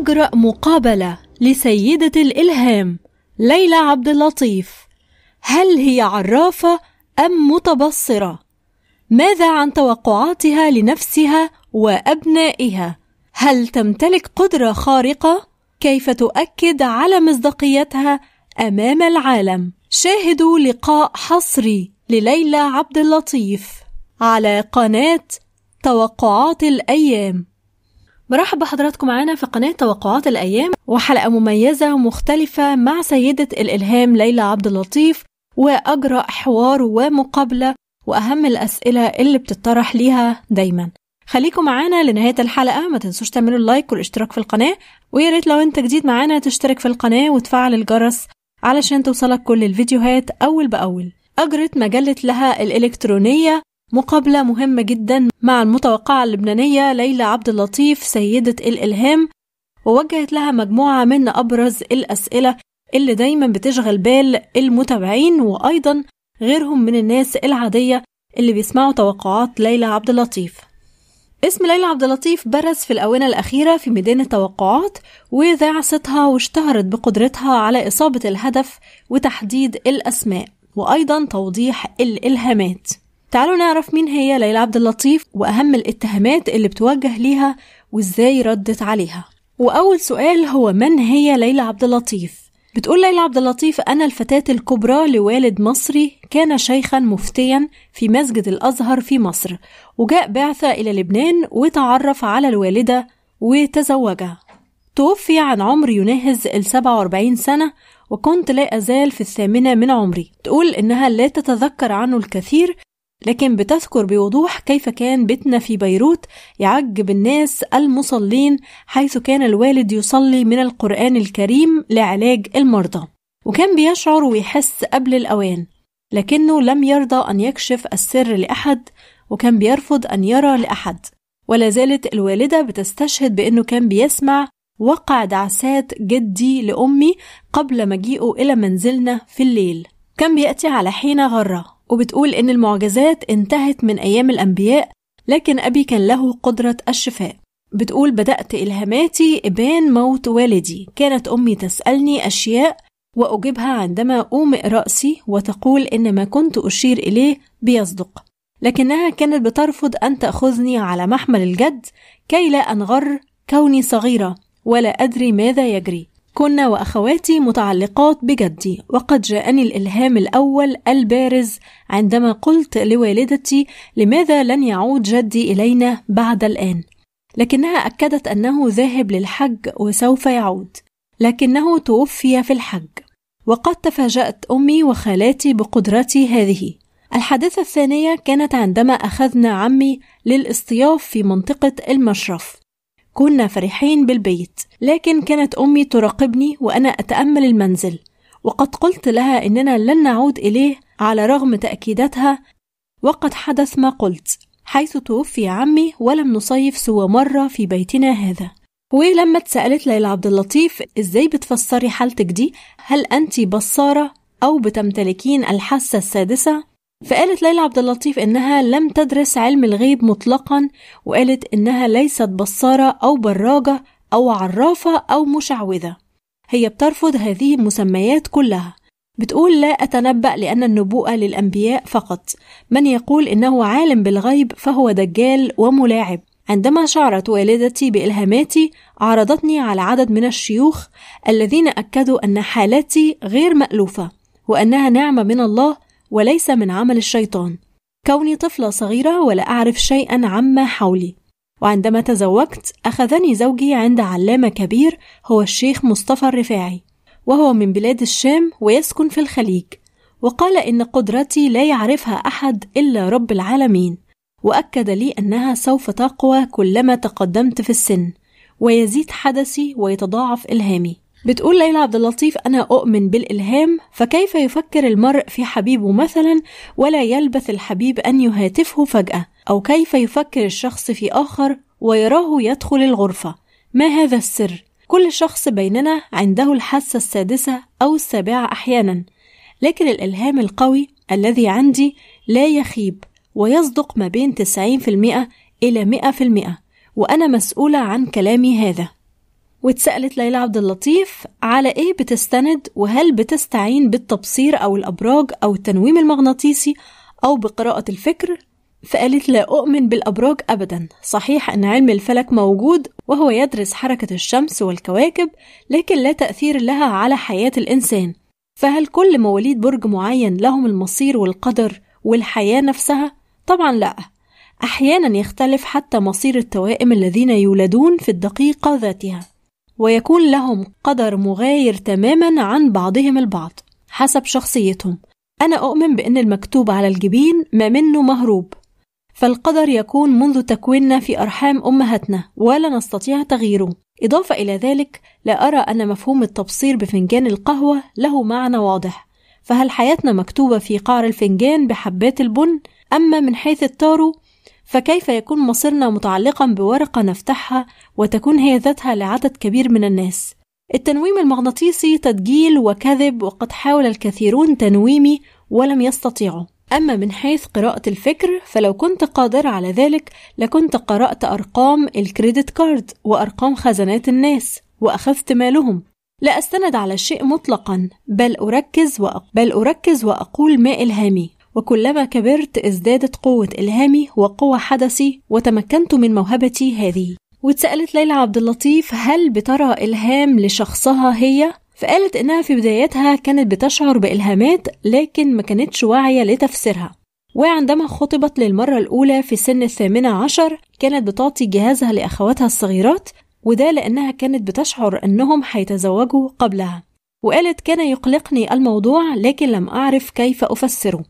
أجرأ مقابلة لسيدة الإلهام ليلى عبد اللطيف هل هي عرافة أم متبصرة؟ ماذا عن توقعاتها لنفسها وأبنائها؟ هل تمتلك قدرة خارقة؟ كيف تؤكد على مصداقيتها أمام العالم؟ شاهدوا لقاء حصري لليلى عبد اللطيف على قناة توقعات الأيام برحب بحضراتكم معانا في قناة توقعات الأيام وحلقة مميزة ومختلفة مع سيدة الإلهام ليلى عبد اللطيف وأجرأ حوار ومقابلة وأهم الأسئلة اللي بتطرح ليها دايما خليكم معانا لنهاية الحلقة ما تنسوش تعملوا اللايك والاشتراك في القناة ويا ريت لو انت جديد معانا تشترك في القناة وتفعل الجرس علشان توصلك كل الفيديوهات أول بأول أجرت مجلة لها الإلكترونية مقابلة مهمة جدا مع المتوقعة اللبنانية ليلى عبد اللطيف سيدة الإلهام ووجهت لها مجموعة من أبرز الأسئلة اللي دايما بتشغل بال المتابعين وأيضا غيرهم من الناس العادية اللي بيسمعوا توقعات ليلى عبد اللطيف اسم ليلى عبد اللطيف برز في الآونة الأخيرة في ميدان التوقعات وذاع صيتها واشتهرت بقدرتها على إصابة الهدف وتحديد الأسماء وأيضا توضيح الإلهامات تعالوا نعرف مين هي ليلى عبد اللطيف وأهم الاتهامات اللي بتوجه ليها وإزاي ردت عليها وأول سؤال هو من هي ليلى عبد اللطيف؟ بتقول ليلى عبد اللطيف أنا الفتاة الكبرى لوالد مصري كان شيخا مفتيا في مسجد الأزهر في مصر وجاء بعثة إلى لبنان وتعرف على الوالدة وتزوجها توفي عن عمر يناهز ال 47 سنة وكنت لا أزال في الثامنة من عمري تقول إنها لا تتذكر عنه الكثير لكن بتذكر بوضوح كيف كان بيتنا في بيروت يعجب الناس المصلين حيث كان الوالد يصلي من القرآن الكريم لعلاج المرضى وكان بيشعر ويحس قبل الأوان لكنه لم يرضى أن يكشف السر لأحد وكان بيرفض أن يرى لأحد ولا زالت الوالدة بتستشهد بأنه كان بيسمع وقع دعسات جدي لأمي قبل مجيئه إلى منزلنا في الليل كان بيأتي على حين غرة وبتقول إن المعجزات انتهت من أيام الأنبياء لكن أبي كان له قدرة الشفاء بتقول بدأت إلهاماتي إبان موت والدي كانت أمي تسألني أشياء وأجيبها عندما أومئ رأسي وتقول إن ما كنت أشير إليه بيصدق لكنها كانت بترفض أن تأخذني على محمل الجد كي لا أنغر كوني صغيرة ولا أدري ماذا يجري كنا وأخواتي متعلقات بجدي وقد جاءني الإلهام الأول البارز عندما قلت لوالدتي لماذا لن يعود جدي إلينا بعد الآن لكنها أكدت أنه ذاهب للحج وسوف يعود لكنه توفي في الحج وقد تفاجأت أمي وخالاتي بقدرتي هذه الحادثة الثانية كانت عندما أخذنا عمي للاصطياف في منطقة المشرف كنا فرحين بالبيت لكن كانت امي تراقبني وانا اتامل المنزل وقد قلت لها اننا لن نعود اليه على رغم تاكيداتها وقد حدث ما قلت حيث توفي عمي ولم نصيف سوى مره في بيتنا هذا ولما اتسالت ليلى عبد اللطيف ازاي بتفسري حالتك دي هل انت بصاره او بتمتلكين الحاسه السادسه فقالت ليلى عبد اللطيف إنها لم تدرس علم الغيب مطلقا وقالت إنها ليست بصارة أو براجة أو عرافة أو مشعوذة هي بترفض هذه المسميات كلها بتقول لا أتنبأ لأن النبوءة للأنبياء فقط من يقول إنه عالم بالغيب فهو دجال وملاعب عندما شعرت والدتي بإلهاماتي عرضتني على عدد من الشيوخ الذين أكدوا أن حالتي غير مألوفة وأنها نعمة من الله وليس من عمل الشيطان كوني طفلة صغيرة ولا أعرف شيئا عما حولي وعندما تزوجت أخذني زوجي عند علامة كبير هو الشيخ مصطفى الرفاعي وهو من بلاد الشام ويسكن في الخليج وقال إن قدرتي لا يعرفها أحد إلا رب العالمين وأكد لي أنها سوف تقوى كلما تقدمت في السن ويزيد حدثي ويتضاعف إلهامي بتقول ليلى عبد اللطيف أنا أؤمن بالإلهام فكيف يفكر المرء في حبيبه مثلا ولا يلبث الحبيب أن يهاتفه فجأة أو كيف يفكر الشخص في آخر ويراه يدخل الغرفة ما هذا السر؟ كل شخص بيننا عنده الحاسة السادسة أو السابعة أحيانا لكن الإلهام القوي الذي عندي لا يخيب ويصدق ما بين 90% إلى 100% وأنا مسؤولة عن كلامي هذا واتسألت ليلى عبد اللطيف على إيه بتستند وهل بتستعين بالتبصير أو الأبراج أو التنويم المغناطيسي أو بقراءة الفكر فقالت لا أؤمن بالأبراج أبدا صحيح أن علم الفلك موجود وهو يدرس حركة الشمس والكواكب لكن لا تأثير لها على حياة الإنسان فهل كل مواليد برج معين لهم المصير والقدر والحياة نفسها؟ طبعا لا أحيانا يختلف حتى مصير التوائم الذين يولدون في الدقيقة ذاتها ويكون لهم قدر مغاير تماما عن بعضهم البعض حسب شخصيتهم أنا أؤمن بأن المكتوب على الجبين ما منه مهروب فالقدر يكون منذ تكويننا في أرحام أمهاتنا ولا نستطيع تغييره إضافة إلى ذلك لا أرى أن مفهوم التبصير بفنجان القهوة له معنى واضح فهل حياتنا مكتوبة في قعر الفنجان بحبات البن أما من حيث التارو فكيف يكون مصيرنا متعلقا بورقة نفتحها وتكون هي ذاتها لعدد كبير من الناس؟ التنويم المغناطيسي تدجيل وكذب وقد حاول الكثيرون تنويمي ولم يستطيعوا أما من حيث قراءة الفكر فلو كنت قادر على ذلك لكنت قرأت أرقام الكريدت كارد وأرقام خزانات الناس وأخذت مالهم لا أستند على الشيء مطلقا بل أركز وأق... بل أركز وأقول ما إلهامي وكلما كبرت ازدادت قوة إلهامي وقوة حدثي وتمكنت من موهبتي هذه واتسألت ليلى عبد اللطيف هل بترى إلهام لشخصها هي؟ فقالت إنها في بدايتها كانت بتشعر بإلهامات لكن ما كانتش واعية لتفسيرها وعندما خطبت للمرة الأولى في سن الثامنة عشر كانت بتعطي جهازها لأخواتها الصغيرات وده لأنها كانت بتشعر أنهم هيتزوجوا قبلها وقالت كان يقلقني الموضوع لكن لم أعرف كيف أفسره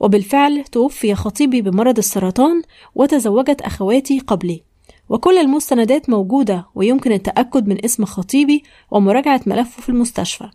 وبالفعل توفي خطيبي بمرض السرطان وتزوجت أخواتي قبلي وكل المستندات موجودة ويمكن التأكد من اسم خطيبي ومراجعة ملفه في المستشفى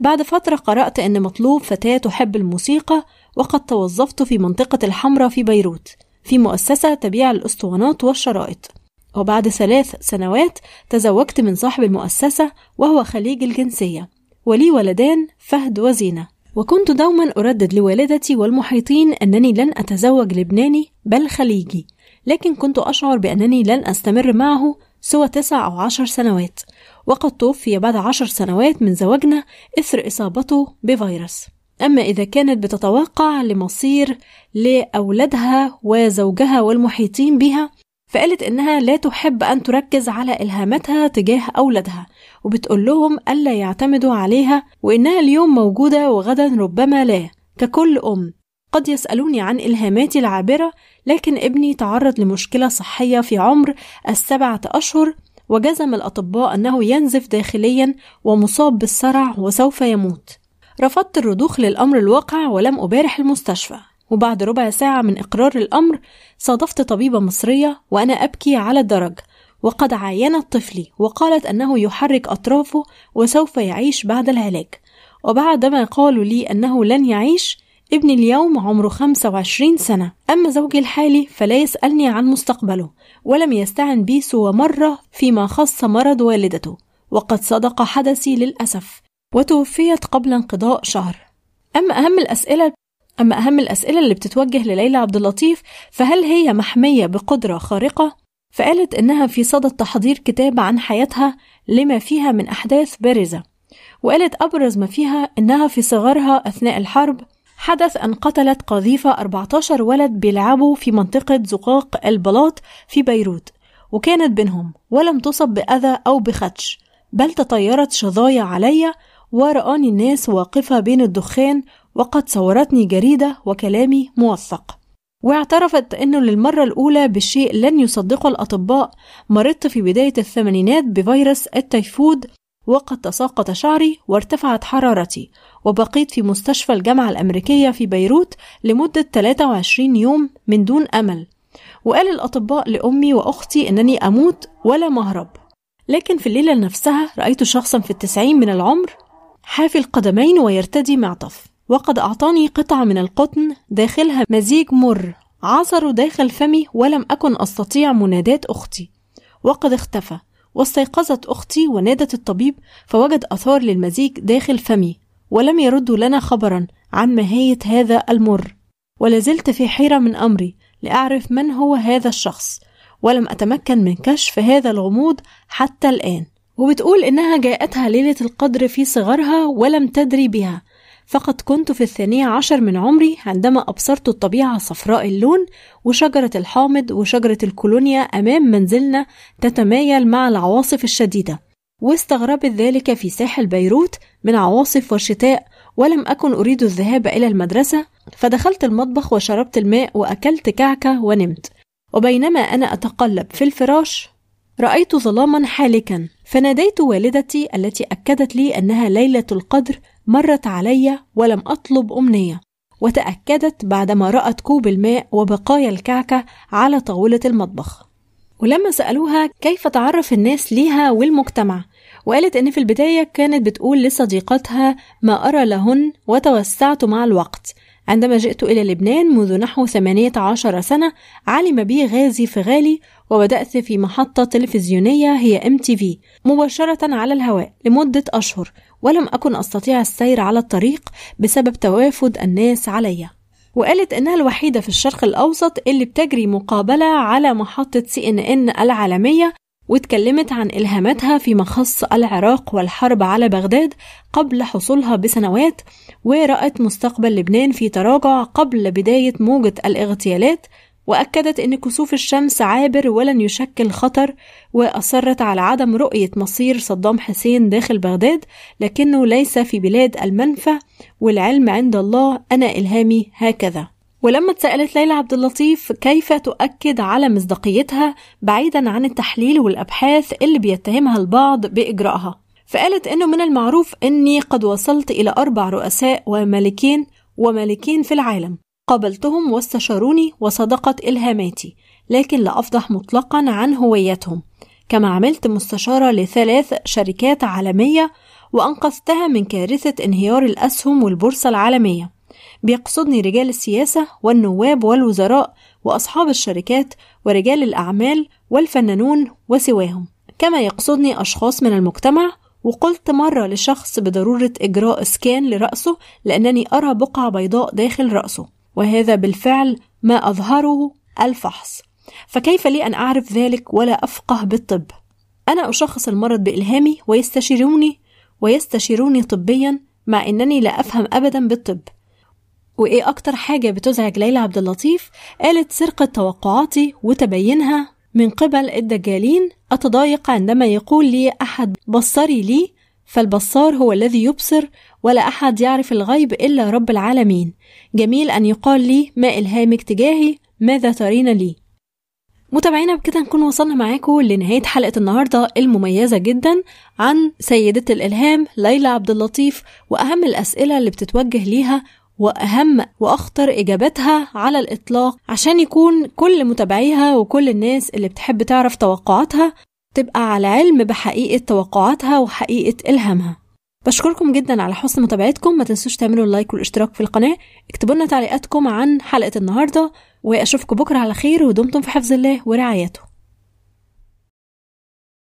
بعد فترة قرأت أن مطلوب فتاة تحب الموسيقى وقد توظفت في منطقة الحمراء في بيروت في مؤسسة تبيع الأسطوانات والشرائط وبعد ثلاث سنوات تزوجت من صاحب المؤسسة وهو خليج الجنسية ولي ولدان فهد وزينة وكنت دوما أردد لوالدتي والمحيطين أنني لن أتزوج لبناني بل خليجي لكن كنت أشعر بأنني لن أستمر معه سوى تسع أو عشر سنوات وقد توفي بعد عشر سنوات من زواجنا إثر إصابته بفيروس أما إذا كانت بتتوقع لمصير لأولادها وزوجها والمحيطين بها فقالت إنها لا تحب أن تركز على إلهاماتها تجاه أولادها وبتقول لهم ألا يعتمدوا عليها وإنها اليوم موجودة وغدا ربما لا ككل أم قد يسألوني عن إلهاماتي العابرة لكن ابني تعرض لمشكلة صحية في عمر السبعة أشهر وجزم الأطباء أنه ينزف داخليا ومصاب بالصرع وسوف يموت رفضت الرضوخ للأمر الواقع ولم أبارح المستشفى وبعد ربع ساعة من إقرار الأمر صادفت طبيبة مصرية وأنا أبكي على الدرج وقد عاينت طفلي وقالت أنه يحرك أطرافه وسوف يعيش بعد العلاج وبعدما قالوا لي أنه لن يعيش ابني اليوم عمره 25 سنة أما زوجي الحالي فلا يسألني عن مستقبله ولم يستعن بي سوى مرة فيما خص مرض والدته وقد صدق حدثي للأسف وتوفيت قبل انقضاء شهر أما أهم الأسئلة أما أهم الأسئلة اللي بتتوجه لليلى عبد اللطيف فهل هي محمية بقدرة خارقة؟ فقالت إنها في صدد تحضير كتاب عن حياتها لما فيها من أحداث بارزة وقالت أبرز ما فيها إنها في صغرها أثناء الحرب حدث أن قتلت قذيفة 14 ولد بيلعبوا في منطقة زقاق البلاط في بيروت وكانت بينهم ولم تصب بأذى أو بخدش بل تطيرت شظايا عليا ورآني الناس واقفة بين الدخان وقد صورتني جريدة وكلامي موثق واعترفت أنه للمرة الأولى بالشيء لن يصدقه الأطباء مرضت في بداية الثمانينات بفيروس التيفود وقد تساقط شعري وارتفعت حرارتي وبقيت في مستشفى الجامعة الأمريكية في بيروت لمدة 23 يوم من دون أمل وقال الأطباء لأمي وأختي أنني أموت ولا مهرب لكن في الليلة نفسها رأيت شخصا في التسعين من العمر حافي القدمين ويرتدي معطف وقد أعطاني قطعة من القطن داخلها مزيج مر عصر داخل فمي ولم أكن أستطيع مناداة أختي وقد اختفى واستيقظت أختي ونادت الطبيب فوجد آثار للمزيج داخل فمي ولم يردوا لنا خبرا عن ماهية هذا المر ولازلت في حيرة من أمري لأعرف من هو هذا الشخص ولم أتمكن من كشف هذا الغموض حتى الآن وبتقول إنها جاءتها ليلة القدر في صغرها ولم تدري بها فقد كنت في الثانية عشر من عمري عندما أبصرت الطبيعة صفراء اللون وشجرة الحامض وشجرة الكولونيا أمام منزلنا تتمايل مع العواصف الشديدة واستغربت ذلك في ساحل بيروت من عواصف والشتاء ولم أكن أريد الذهاب إلى المدرسة فدخلت المطبخ وشربت الماء وأكلت كعكة ونمت وبينما أنا أتقلب في الفراش رأيت ظلاما حالكا فناديت والدتي التي أكدت لي أنها ليلة القدر مرت علي ولم أطلب أمنية وتأكدت بعدما رأت كوب الماء وبقايا الكعكة على طاولة المطبخ ولما سألوها كيف تعرف الناس ليها والمجتمع وقالت إن في البداية كانت بتقول لصديقاتها ما أرى لهن وتوسعت مع الوقت عندما جئت إلى لبنان منذ نحو 18 سنة علم بي غازي فغالي وبدأت في محطة تلفزيونية هي ام تي في مباشرة على الهواء لمدة أشهر ولم أكن أستطيع السير على الطريق بسبب توافد الناس علي وقالت إنها الوحيدة في الشرق الأوسط اللي بتجري مقابلة على محطة سي إن إن العالمية واتكلمت عن إلهاماتها فيما خص العراق والحرب على بغداد قبل حصولها بسنوات ورأت مستقبل لبنان في تراجع قبل بداية موجة الاغتيالات وأكدت أن كسوف الشمس عابر ولن يشكل خطر وأصرت على عدم رؤية مصير صدام حسين داخل بغداد لكنه ليس في بلاد المنفى والعلم عند الله أنا إلهامي هكذا ولما اتسألت ليلى عبد اللطيف كيف تؤكد على مصداقيتها بعيدا عن التحليل والأبحاث اللي بيتهمها البعض بإجرائها فقالت إنه من المعروف إني قد وصلت إلى أربع رؤساء وملكين وملكين في العالم قابلتهم واستشاروني وصدقت إلهاماتي لكن لا أفضح مطلقا عن هويتهم كما عملت مستشارة لثلاث شركات عالمية وأنقذتها من كارثة انهيار الأسهم والبورصة العالمية بيقصدني رجال السياسة والنواب والوزراء وأصحاب الشركات ورجال الأعمال والفنانون وسواهم كما يقصدني أشخاص من المجتمع وقلت مرة لشخص بضرورة إجراء إسكان لرأسه لأنني أرى بقعة بيضاء داخل رأسه وهذا بالفعل ما أظهره الفحص فكيف لي أن أعرف ذلك ولا أفقه بالطب؟ أنا أشخص المرض بإلهامي ويستشيروني ويستشيروني طبيا مع أنني لا أفهم أبدا بالطب وإيه أكتر حاجة بتزعج ليلى عبد اللطيف قالت سرقة توقعاتي وتبينها من قبل الدجالين أتضايق عندما يقول لي أحد بصري لي فالبصار هو الذي يبصر ولا أحد يعرف الغيب إلا رب العالمين جميل أن يقال لي ما إلهامك تجاهي ماذا ترين لي متابعينا بكده نكون وصلنا معاكم لنهاية حلقة النهاردة المميزة جدا عن سيدة الإلهام ليلى عبد اللطيف وأهم الأسئلة اللي بتتوجه ليها وأهم وأخطر إجاباتها على الإطلاق عشان يكون كل متابعيها وكل الناس اللي بتحب تعرف توقعاتها تبقى على علم بحقيقة توقعاتها وحقيقة إلهامها بشكركم جدا على حسن متابعتكم ما تنسوش تعملوا اللايك والاشتراك في القناة اكتبوا لنا تعليقاتكم عن حلقة النهاردة وأشوفكم بكرة على خير ودمتم في حفظ الله ورعايته